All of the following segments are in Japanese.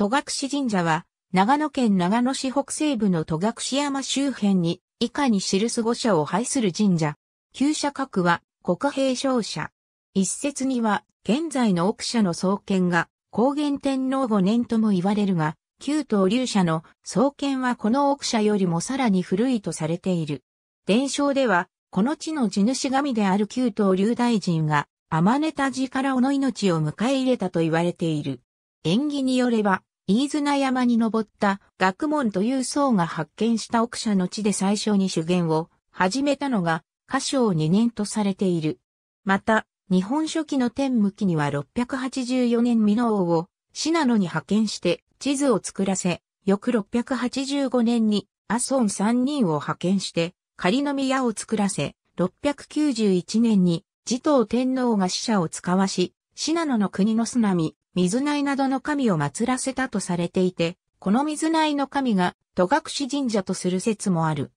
戸隠神社は、長野県長野市北西部の戸隠山周辺に、以下に記す五社を拝する神社。旧社格は、国平商社。一説には、現在の奥社の創建が、高原天皇5年とも言われるが、旧東流社の創建はこの奥社よりもさらに古いとされている。伝承では、この地の地主神である旧東流大臣が、天ネタ寺からの命を迎え入れたと言われている。縁起によれば、飯綱山に登った学問という僧が発見した奥者の地で最初に修験を始めたのが、歌唱2年とされている。また、日本書紀の天向きには684年美濃王を信濃に派遣して地図を作らせ、翌685年に阿孫3人を派遣して仮の宮を作らせ、691年に持統天皇が使者を使わし、信濃の国の津波、水内などの神を祀らせたとされていて、この水内の神が戸隠神社とする説もある。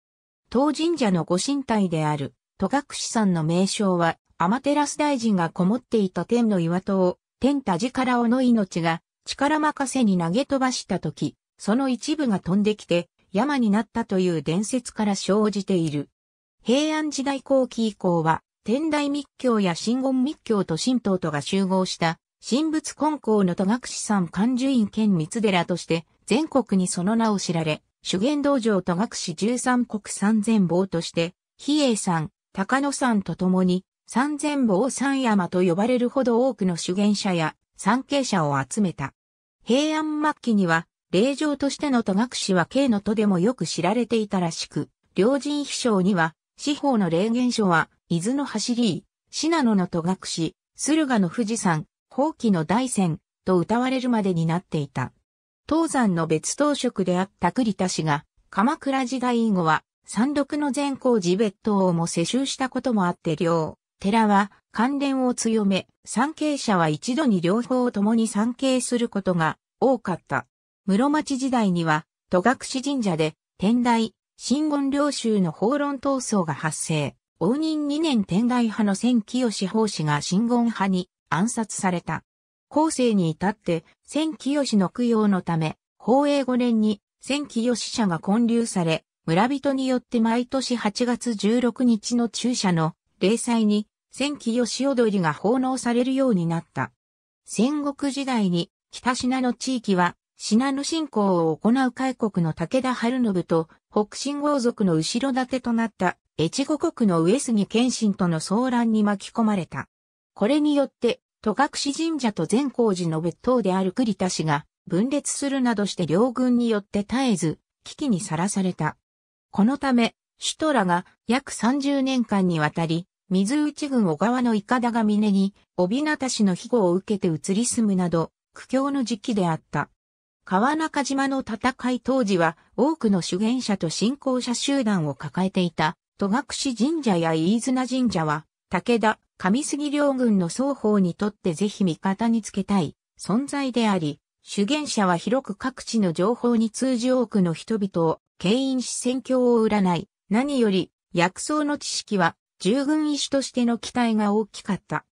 当神社のご神体である戸隠山の名称は、アマテラス大臣がこもっていた天の岩戸を、天田らおの命が力任せに投げ飛ばした時、その一部が飛んできて山になったという伝説から生じている。平安時代後期以降は、天台密教や真言密教と神道とが集合した神仏根校の戸隠山勘寿院兼三寺として全国にその名を知られ、修験道場戸隠十三国三千坊として、比叡山、高野山と共に三千坊三山と呼ばれるほど多くの修験者や参詣者を集めた。平安末期には、霊場としての戸隠は慶の都でもよく知られていたらしく、両人秘書には、司法の霊言書は、伊豆の走り、信濃の戸隠、駿河の富士山、放棄の大戦と歌われるまでになっていた。東山の別当職であった栗田氏が、鎌倉時代以後は、山麓の善光寺別当をも世襲したこともあって両、寺は関連を強め、参詣者は一度に両方を共に参詣することが多かった。室町時代には、戸隠神社で、天台、新言領州の法論闘争が発生。応仁2年天台派の千清志法師が新言派に暗殺された。後世に至って、千清の供養のため、宝永5年に千清社が建立され、村人によって毎年8月16日の中社の例祭に、千清踊りが奉納されるようになった。戦国時代に、北信濃地域は、信濃信仰を行う開国の武田春信と、北信豪族の後ろ盾となった越後国の上杉謙信との騒乱に巻き込まれた。これによって戸隠神社と善光寺の別当である栗田氏が分裂するなどして両軍によって絶えず危機にさらされた。このため、シュトラが約30年間にわたり、水内郡小川の伊方が峰に、帯名田氏の庇護を受けて移り住むなど、苦境の時期であった。川中島の戦い当時は多くの主言者と信仰者集団を抱えていた戸隠神社や飯綱神社は武田、上杉両軍の双方にとってぜひ味方につけたい存在であり、主言者は広く各地の情報に通じ多くの人々を牽引し戦況を占い、何より薬草の知識は従軍医師としての期待が大きかった。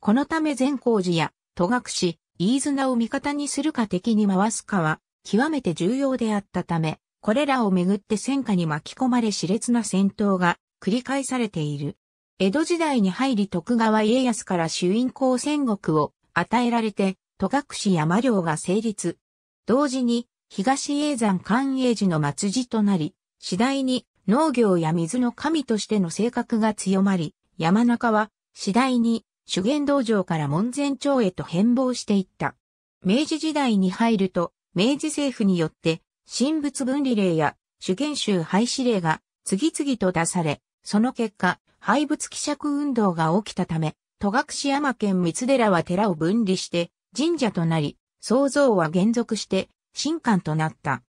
このため善光寺や戸隠、飯綱を味方にするか敵に回すかは極めて重要であったため、これらをめぐって戦火に巻き込まれ熾烈な戦闘が繰り返されている。江戸時代に入り徳川家康から主因公戦国を与えられて、戸隠山領が成立。同時に、東叡山寛永寺の末寺となり、次第に農業や水の神としての性格が強まり、山中は次第に修験道場から門前町へと変貌していった。明治時代に入ると、明治政府によって神仏分離令や修験宗廃止令が次々と出され、その結果、廃仏希釈運動が起きたため、戸隠山県三寺は寺を分離して神社となり、創造は減則して神官となった。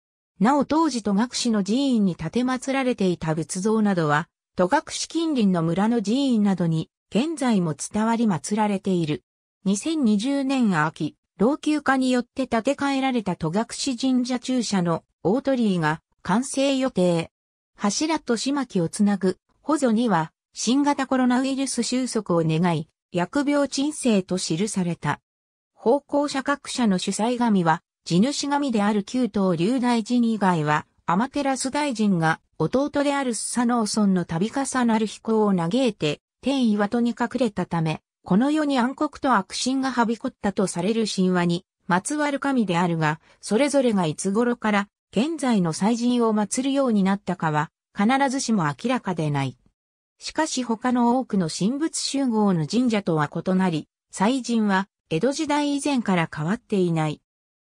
なお当時戸隠の寺院に建て祀られていた仏像などは、戸隠近隣の村の寺院などに現在も伝わり祀られている。2020年秋、老朽化によって建て替えられた戸隠神社駐車の大鳥居が完成予定。柱と島木をつなぐ、補助には新型コロナウイルス収束を願い、薬病鎮静と記された。奉公者各社の主催神は、地主神である旧東流大臣以外は、天照大臣が弟であるスサノーソンの度重なる飛行を嘆いて、天岩戸に隠れたため、この世に暗黒と悪心がはびこったとされる神話に、まつわる神であるが、それぞれがいつ頃から、現在の祭神を祀るようになったかは、必ずしも明らかでない。しかし他の多くの神仏集合の神社とは異なり、祭神は江戸時代以前から変わっていない。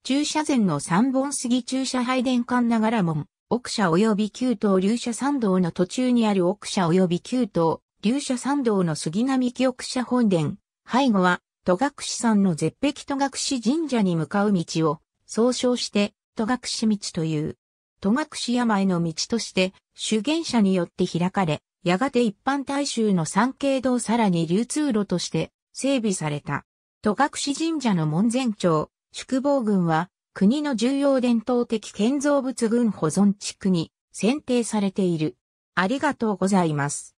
駐車前の三本杉駐車拝殿館ながら門、奥社及び旧東流社参道の途中にある奥社及び旧東流社参道の杉並木奥社本殿、背後は戸隠山の絶壁戸隠神社に向かう道を総称して戸隠道という。戸隠山への道として修験者によって開かれ、やがて一般大衆の参経道さらに流通路として整備された。戸隠神社の門前町、宿坊群は国の重要伝統的建造物群保存地区に選定されている。ありがとうございます。